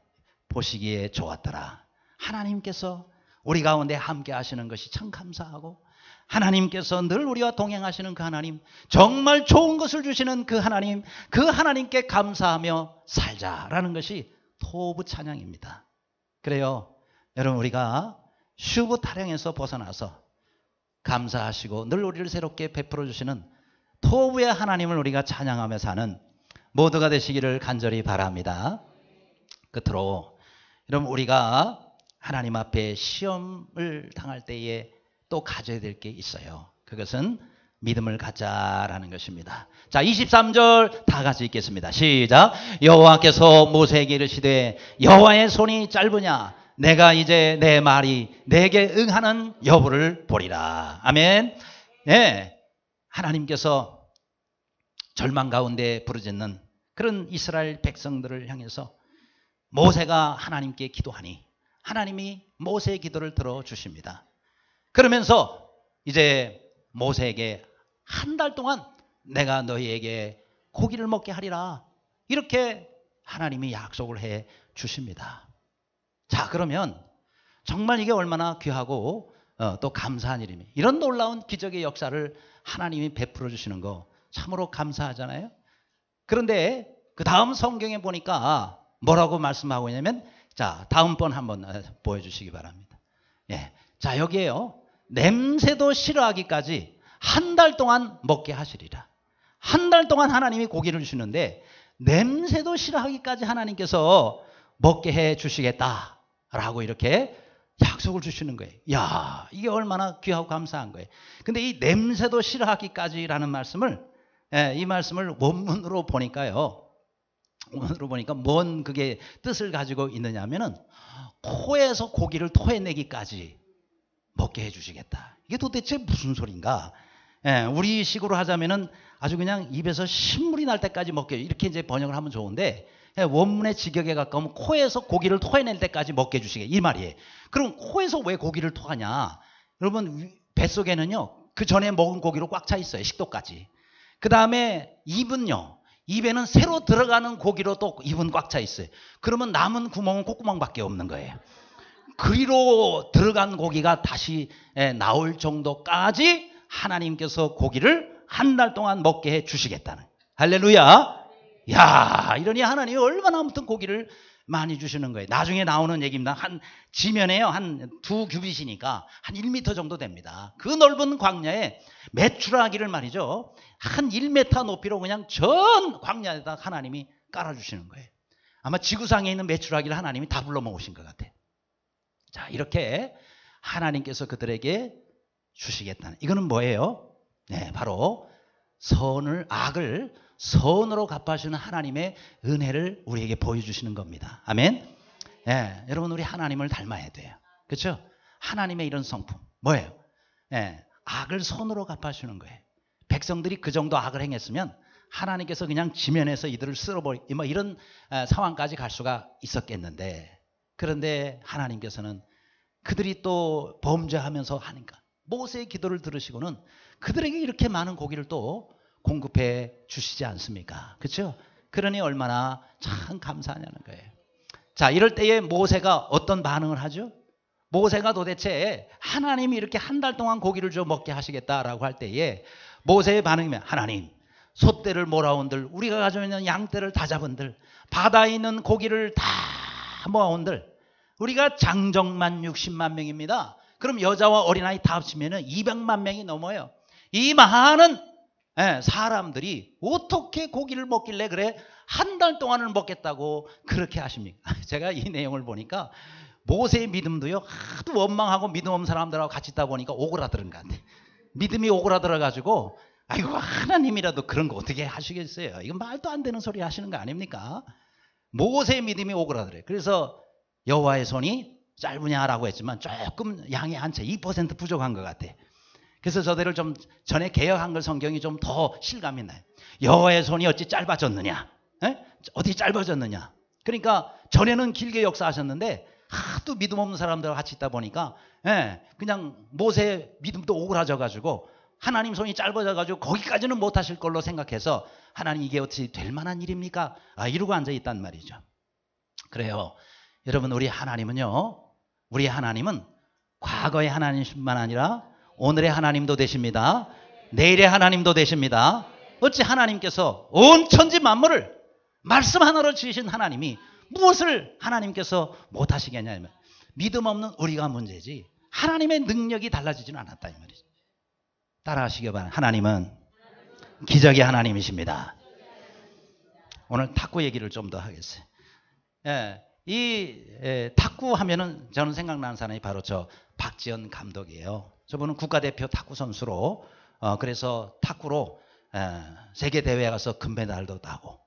Speaker 1: 보시기에 좋았더라. 하나님께서 우리 가운데 함께 하시는 것이 참 감사하고 하나님께서 늘 우리와 동행하시는 그 하나님, 정말 좋은 것을 주시는 그 하나님, 그 하나님께 감사하며 살자라는 것이 토부 찬양입니다. 그래요. 여러분, 우리가 슈브 타령에서 벗어나서 감사하시고 늘 우리를 새롭게 베풀어 주시는 토부의 하나님을 우리가 찬양하며 사는 모두가 되시기를 간절히 바랍니다. 끝으로, 여러분, 우리가 하나님 앞에 시험을 당할 때에 또 가져야 될 게 있어요. 그것은 믿음을 가자라는 것입니다. 자, 23절 다 같이 읽겠습니다. 시작. 여호와께서 모세에게 이르시되 여호와의 손이 짧으냐 내가 이제 내 말이 내게 응하는 여부를 보리라. 아멘. 예. 네. 하나님께서 절망 가운데 부르짖는 그런 이스라엘 백성들을 향해서 모세가 하나님께 기도하니 하나님이 모세의 기도를 들어 주십니다. 그러면서 이제 모세에게
Speaker 2: 한 달 동안
Speaker 1: 내가 너희에게 고기를 먹게 하리라. 이렇게 하나님이 약속을 해 주십니다. 자, 그러면 정말 이게 얼마나 귀하고 어, 또 감사한 일이니다 이런 놀라운 기적의 역사를 하나님이 베풀어 주시는 거 참으로 감사하잖아요. 그런데 그 다음 성경에 보니까 뭐라고 말씀하고 있냐면 자, 다음번 한번 어, 보여주시기 바랍니다. 예. 자, 여기에요. 냄새도 싫어하기까지 한 달 동안 먹게 하시리라. 한 달 동안 하나님이 고기를 주는데 시 냄새도 싫어하기까지 하나님께서 먹게 해 주시겠다라고 이렇게 약속을 주시는 거예요. 야, 이게 얼마나 귀하고 감사한 거예요. 근데 이 냄새도 싫어하기까지라는 말씀을 예, 이 말씀을 원문으로 보니까요. 원문으로 보니까 뭔 그게 뜻을 가지고 있느냐면은 코에서 고기를 토해내기까지 먹게 해주시겠다. 이게 도대체 무슨 소린가? 예, 우리 식으로 하자면은 아주 그냥 입에서 신물이 날 때까지 먹게 이렇게 이제 번역을 하면 좋은데 예, 원문의 직역에 가까우면 코에서 고기를 토해낼 때까지 먹게 해주시게 이 말이에요. 그럼 코에서 왜 고기를 토하냐? 여러분 뱃속에는요 그 전에 먹은 고기로 꽉 차 있어요 식도까지. 그 다음에 입은요 입에는 새로 들어가는 고기로 또 입은 꽉 차 있어요. 그러면 남은 구멍은 콧구멍밖에 없는 거예요. 그리로 들어간 고기가 다시 예, 나올 정도까지 하나님께서 고기를 한 달 동안 먹게 해 주시겠다는 할렐루야 야 이러니 하나님이 얼마나 아무튼 고기를 많이 주시는 거예요 나중에 나오는 얘기입니다 한 지면에요 한 두 규빗이니까 한1 m 정도 됩니다 그 넓은 광야에 매출하기를 말이죠 한 1m 높이로 그냥 전 광야에다 하나님이 깔아주시는 거예요 아마 지구상에 있는 매출하기를 하나님이 다 불러 먹으신것 같아요 자, 이렇게 하나님께서 그들에게 주시겠다는 이거는 뭐예요? 네, 바로 선을 악을 선으로 갚아주는 하나님의 은혜를 우리에게 보여주시는 겁니다. 아멘. 예, 네, 여러분 우리 하나님을 닮아야 돼요. 그렇 하나님의 이런 성품 뭐예요? 예, 네, 악을 선으로 갚아주는 거예요. 백성들이 그 정도 악을 행했으면 하나님께서 그냥 지면에서 이들을 쓸어버리 뭐 이런 상황까지 갈 수가 있었겠는데 그런데 하나님께서는 그들이 또 범죄하면서 하니까 모세의 기도를 들으시고는 그들에게 이렇게 많은 고기를 또 공급해 주시지 않습니까? 그렇죠? 그러니 얼마나 참 감사하냐는 거예요. 자, 이럴 때에 모세가 어떤 반응을 하죠? 모세가 도대체 하나님이 이렇게 한 달 동안 고기를 좀 먹게 하시겠다라고 할 때에 모세의 반응이면 하나님 소떼를 몰아온들 우리가 가지고 있는 양떼를 다 잡은들 바다에 있는 고기를 다 모아온들 우리가 장정만 60만 명입니다. 그럼 여자와 어린아이 다 합치면 200만 명이 넘어요. 이 많은 예, 사람들이 어떻게 고기를 먹길래 그래 한 달 동안을 먹겠다고 그렇게 하십니까? 제가 이 내용을 보니까 모세의 믿음도요 하도 원망하고 믿음 없는 사람들하고 같이 있다 보니까 오그라드는 것같아 믿음이 오그라들어가지고 아이고 하나님이라도 그런 거 어떻게 하시겠어요? 이건 말도 안 되는 소리 하시는 거 아닙니까? 모세의 믿음이 오그라들어요. 그래서 여호와의 손이 짧으냐라고 했지만 조금 양이 한채2% 부족한 것 같아. 그래서 저들을 좀 전에 개혁한 걸 성경이 좀 더 실감이 나요. 여호와의 손이 어찌 짧아졌느냐? 에? 어디 짧아졌느냐? 그러니까 전에는 길게 역사하셨는데 하도 믿음 없는 사람들과 같이 있다 보니까 에, 그냥 모세 믿음도 오그라져가지고 하나님 손이 짧아져가지고 거기까지는 못하실 걸로 생각해서 하나님 이게 어떻게 될 만한 일입니까? 아, 이러고 앉아 있단 말이죠. 그래요. 여러분 우리 하나님은요. 우리 하나님은 과거의 하나님뿐만 아니라 오늘의 하나님도 되십니다. 내일의 하나님도 되십니다. 어찌 하나님께서 온 천지 만물을 말씀 하나로 지으신 하나님이 무엇을 하나님께서 못하시겠냐면 믿음 없는 우리가 문제지 하나님의 능력이 달라지지는 않았다 이 말이죠. 따라하시기 바랍니다. 하나님은 기적의 하나님이십니다. 오늘 탁구 얘기를 좀 더 하겠어요. 예, 이 에, 탁구 하면은 저는 생각나는 사람이 바로 저 박지현 감독이에요. 저분은 국가대표 탁구 선수로 어, 그래서 탁구로 에, 세계 대회에 가서 금메달도 따고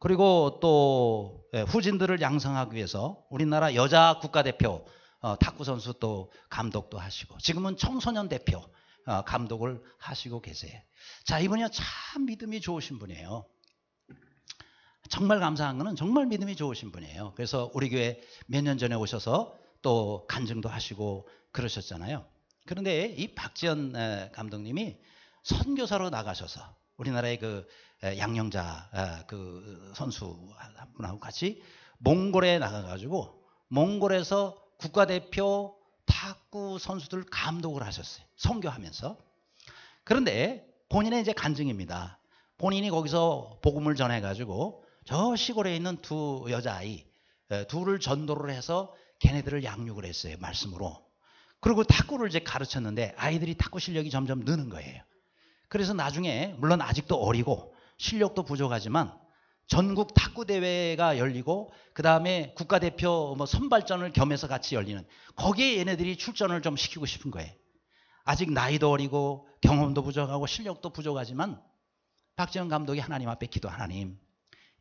Speaker 1: 그리고 또 에, 후진들을 양성하기 위해서 우리나라 여자 국가대표 어, 탁구 선수 또 감독도 하시고 지금은 청소년 대표 어, 감독을 하시고 계세요. 자 이분이 참 믿음이 좋으신 분이에요. 정말 감사한 거는 정말 믿음이 좋으신 분이에요. 그래서 우리 교회 몇 년 전에 오셔서 또 간증도 하시고 그러셨잖아요. 그런데 이 박지연 감독님이 선교사로 나가셔서 우리나라의 그 양영자 그 선수 한 분하고 같이 몽골에 나가가지고 몽골에서 국가대표 탁구 선수들 감독을 하셨어요. 선교하면서. 그런데 본인의 이제 간증입니다. 본인이 거기서 복음을 전해가지고 저 시골에 있는 두 여자아이 둘을 전도를 해서 걔네들을 양육을 했어요. 말씀으로. 그리고 탁구를 이제 가르쳤는데 아이들이 탁구 실력이 점점 느는 거예요. 그래서 나중에 물론 아직도 어리고 실력도 부족하지만 전국 탁구 대회가 열리고 그 다음에 국가대표 뭐 선발전을 겸해서 같이 열리는 거기에 얘네들이 출전을 좀 시키고 싶은 거예요. 아직 나이도 어리고 경험도 부족하고 실력도 부족하지만 박지원 감독이 하나님 앞에 기도 하나님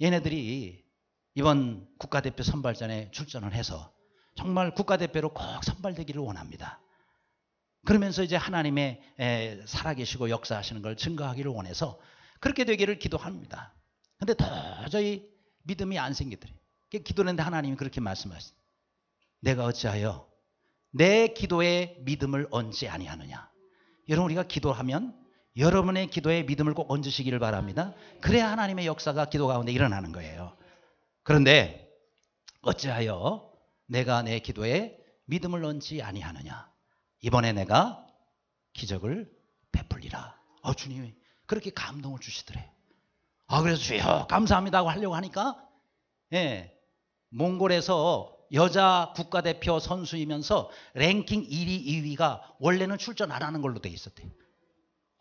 Speaker 1: 얘네들이 이번 국가대표 선발전에 출전을 해서 정말 국가대표로 꼭 선발되기를 원합니다. 그러면서 이제 하나님의 살아계시고 역사하시는 걸 증거하기를 원해서 그렇게 되기를 기도합니다. 근데 도저히 믿음이 안생기더래 기도했는데 하나님이 그렇게 말씀하시죠. 내가 어찌하여 내 기도에 믿음을 얹지 아니하느냐. 여러분 우리가 기도하면 여러분의 기도에 믿음을 꼭 얹으시기를 바랍니다. 그래야 하나님의 역사가 기도 가운데 일어나는 거예요. 그런데 어찌하여 내가 내 기도에 믿음을 얹지 아니하느냐? 이번에 내가 기적을 베풀리라. 아 주님이 그렇게 감동을 주시더래. 아 그래서 주여 감사합니다 고 하려고 하니까 예 몽골에서 여자 국가대표 선수이면서 랭킹 1위, 2위가 원래는 출전 안 하는 걸로 돼 있었대요.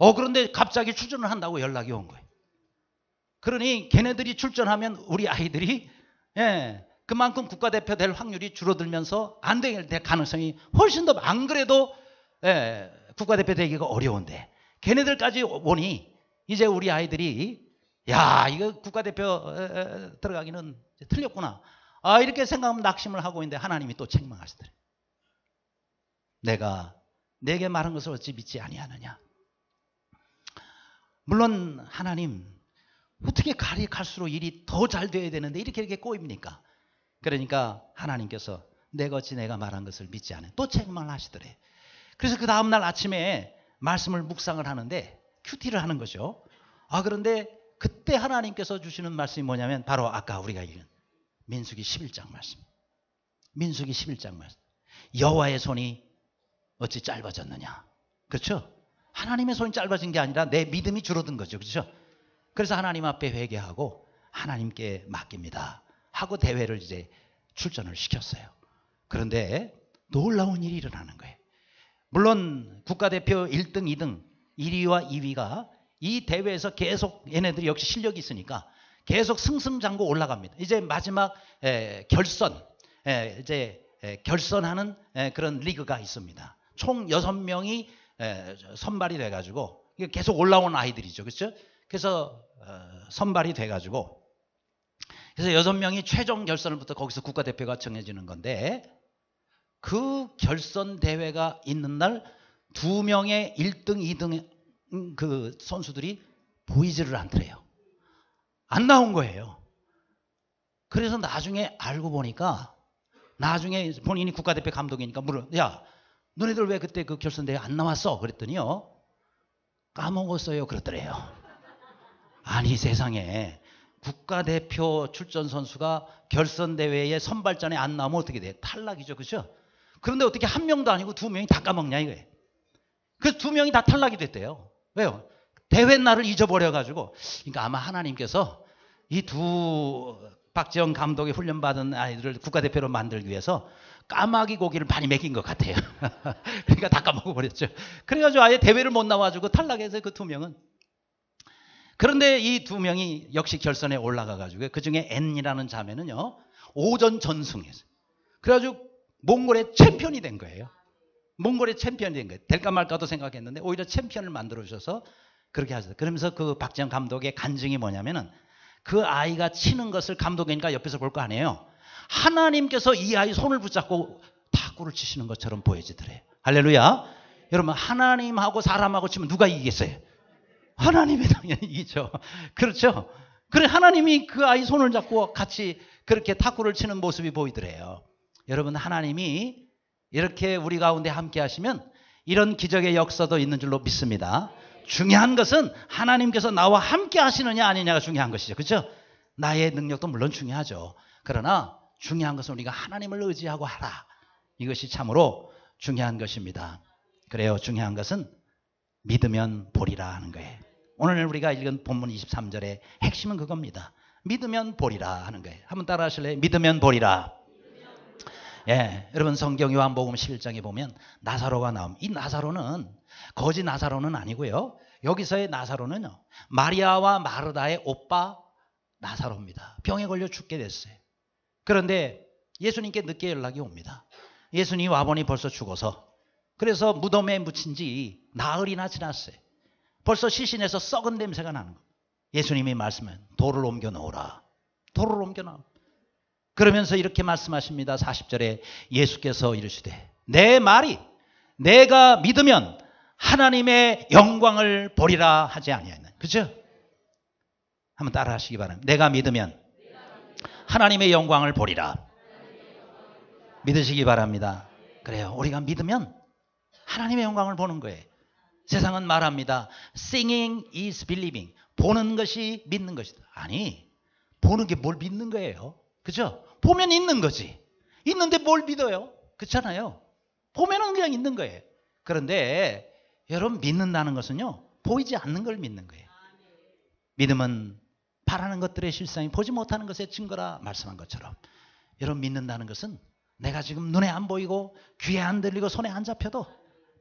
Speaker 1: 어, 그런데 갑자기 출전을 한다고 연락이 온 거예요. 그러니 걔네들이 출전하면 우리 아이들이, 예, 그만큼 국가대표 될 확률이 줄어들면서 안될 가능성이 훨씬 더 안 그래도, 예, 국가대표 되기가 어려운데. 걔네들까지 오니 이제 우리 아이들이, 야, 이거 국가대표 들어가기는 틀렸구나. 아, 이렇게 생각하면 낙심을 하고 있는데 하나님이 또 책망하시더래. 내가 내게 말한 것을 어찌 믿지 아니하느냐. 물론 하나님 어떻게 가리 갈수록 일이 더 잘 돼야 되는데 이렇게 이렇게 꼬입니까? 그러니까 하나님께서 내 것이 내가 말한 것을 믿지 않아. 또 책망을 하시더래. 그래서 그 다음날 아침에 말씀을 묵상을 하는데 큐티를 하는 거죠. 아, 그런데 그때 하나님께서 주시는 말씀이 뭐냐면 바로 아까 우리가 읽은 민수기 11장 말씀. 민수기 11장 말씀. 여와의 손이 어찌 짧아졌느냐. 그렇죠? 하나님의 손이 짧아진 게 아니라 내 믿음이 줄어든 거죠. 그렇죠? 그래서 하나님 앞에 회개하고 하나님께 맡깁니다. 하고 대회를 이제 출전을 시켰어요. 그런데 놀라운 일이 일어나는 거예요. 물론 국가대표 1등, 2등, 1위와 2위가 이 대회에서 계속 얘네들이 역시 실력이 있으니까 계속 승승장구 올라갑니다. 이제 마지막 에, 결선, 에, 이제 에, 결선하는 그런 리그가 있습니다. 총 6명이 예, 선발이 돼가지고 계속 올라온 아이들이죠. 그렇죠? 그래서 어, 선발이 돼가지고 그래서 여섯 명이 최종 결선을부터 거기서 국가대표가 정해지는 건데 그 결선 대회가 있는 날 두 명의 1등, 2등 그 선수들이 보이지를 않더래요. 안 나온 거예요. 그래서 나중에 알고 보니까 나중에 본인이 국가대표 감독이니까 물어, 야, 너네들 왜 그때 그 결선대회 안 나왔어? 그랬더니요. 까먹었어요. 그러더래요. 아니 세상에 국가대표 출전 선수가 결선대회에 선발전에 안 나오면 어떻게 돼? 탈락이죠. 그죠? 그런데 어떻게 한 명도 아니고 두 명이 다 까먹냐 이거예요. 그두 명이 다 탈락이 됐대요. 왜요? 대회 날을 잊어버려가지고. 그러니까 아마 하나님께서 이 두 박지영 감독이 훈련받은 아이들을 국가대표로 만들기 위해서 까마귀 고기를 많이 먹인 것 같아요. 그러니까 다 까먹어버렸죠. 그래가지고 아예 대회를 못 나와주고 탈락해서 그 두 명은. 그런데 이 두 명이 역시 결선에 올라가가지고 그 중에 N이라는 자매는요, 오전 전승했어요. 그래가지고 몽골의 챔피언이 된 거예요. 몽골의 챔피언이 된 거예요. 될까 말까도 생각했는데 오히려 챔피언을 만들어 주셔서 그렇게 하셨어요. 그러면서 그 박지영 감독의 간증이 뭐냐면은 그 아이가 치는 것을 감독이니까 옆에서 볼 거 아니에요. 하나님께서 이 아이 손을 붙잡고 탁구를 치시는 것처럼 보여지더래요. 할렐루야. 여러분 하나님하고 사람하고 치면 누가 이기겠어요? 하나님이 당연히 이기죠. 그렇죠? 그래 하나님이 그 아이 손을 잡고 같이 그렇게 탁구를 치는 모습이 보이더래요. 여러분 하나님이 이렇게 우리 가운데 함께 하시면 이런 기적의 역사도 있는 줄로 믿습니다. 중요한 것은 하나님께서 나와 함께 하시느냐 아니냐가 중요한 것이죠. 그렇죠? 나의 능력도 물론 중요하죠. 그러나 중요한 것은 우리가 하나님을 의지하고 하라. 이것이 참으로 중요한 것입니다. 그래요. 중요한 것은 믿으면 보리라 하는 거예요. 오늘 우리가 읽은 본문 23절의 핵심은 그겁니다. 믿으면 보리라 하는 거예요. 한번 따라 하실래요? 믿으면 보리라. 예, 여러분 성경 요한복음 11장에 보면 나사로가 나옴. 이 나사로는 거지 나사로는 아니고요. 여기서의 나사로는요. 마리아와 마르다의 오빠 나사로입니다. 병에 걸려 죽게 됐어요. 그런데 예수님께 늦게 연락이 옵니다. 예수님 아버님 벌써 죽어서 그래서 무덤에 묻힌 지 나흘이나 지났어요. 벌써 시신에서 썩은 냄새가 나는 거예요. 예수님이 말씀은 돌을 옮겨 놓으라. 돌을 옮겨 놓으라. 그러면서 이렇게 말씀하십니다. 40절에 예수께서 이르시되 내 말이 내가 믿으면 하나님의 영광을 보리라 하지 아니하는 그죠? 한번 따라하시기 바랍니다. 내가 믿으면 하나님의 영광을 보리라. 믿으시기 바랍니다. 그래요. 우리가 믿으면 하나님의 영광을 보는 거예요. 세상은 말합니다. Singing is believing. 보는 것이 믿는 것이다. 아니, 보는 게 뭘 믿는 거예요. 그죠? 보면 있는 거지. 있는데 뭘 믿어요? 그렇잖아요. 보면은 그냥 있는 거예요. 그런데 여러분 믿는다는 것은요, 보이지 않는 걸 믿는 거예요. 믿음은 바라는 것들의 실상이 보지 못하는 것의 증거라 말씀한 것처럼 여러분 믿는다는 것은 내가 지금 눈에 안 보이고 귀에 안 들리고 손에 안 잡혀도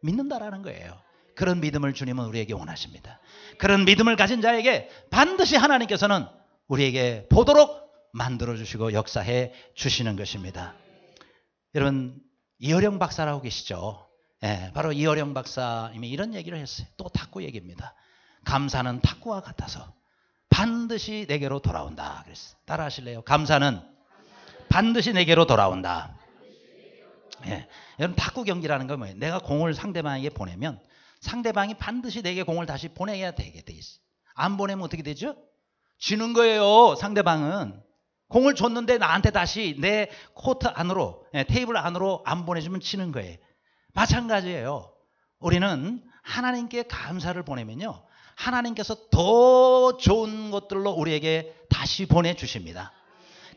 Speaker 1: 믿는다라는 거예요. 그런 믿음을 주님은 우리에게 원하십니다. 그런 믿음을 가진 자에게 반드시 하나님께서는 우리에게 보도록 만들어 주시고 역사해 주시는 것입니다. 여러분 이어령 박사라고 계시죠? 예, 바로 이어령 박사님이 이런 얘기를 했어요. 또 탁구 얘기입니다. 감사는 탁구와 같아서 반드시 내게로 돌아온다. 그랬어. 따라 하실래요? 감사는 반드시 내게로 돌아온다. 예. 여러분 탁구 경기라는 건 뭐예요? 내가 공을 상대방에게 보내면 상대방이 반드시 내게 공을 다시 보내야 되게 돼 있어. 안 보내면 어떻게 되죠? 지는 거예요. 상대방은 공을 줬는데 나한테 다시 내 코트 안으로 예, 테이블 안으로 안 보내주면 치는 거예요. 마찬가지예요. 우리는 하나님께 감사를 보내면요. 하나님께서 더 좋은 것들로 우리에게 다시 보내주십니다.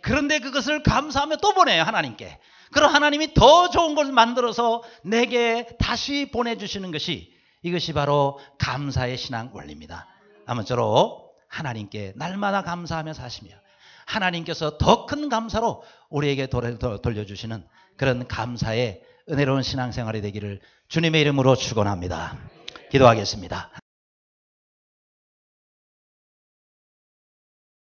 Speaker 1: 그런데 그것을 감사하며 또 보내요, 하나님께. 그럼 하나님이 더 좋은 것 만들어서 내게 다시 보내주시는 것이 이것이 바로 감사의 신앙 원리입니다. 아무쪼록 하나님께 날마다 감사하며 사시며 하나님께서 더 큰 감사로 우리에게 돌려주시는 그런 감사의 은혜로운 신앙생활이 되기를 주님의 이름으로 축원합니다. 기도하겠습니다.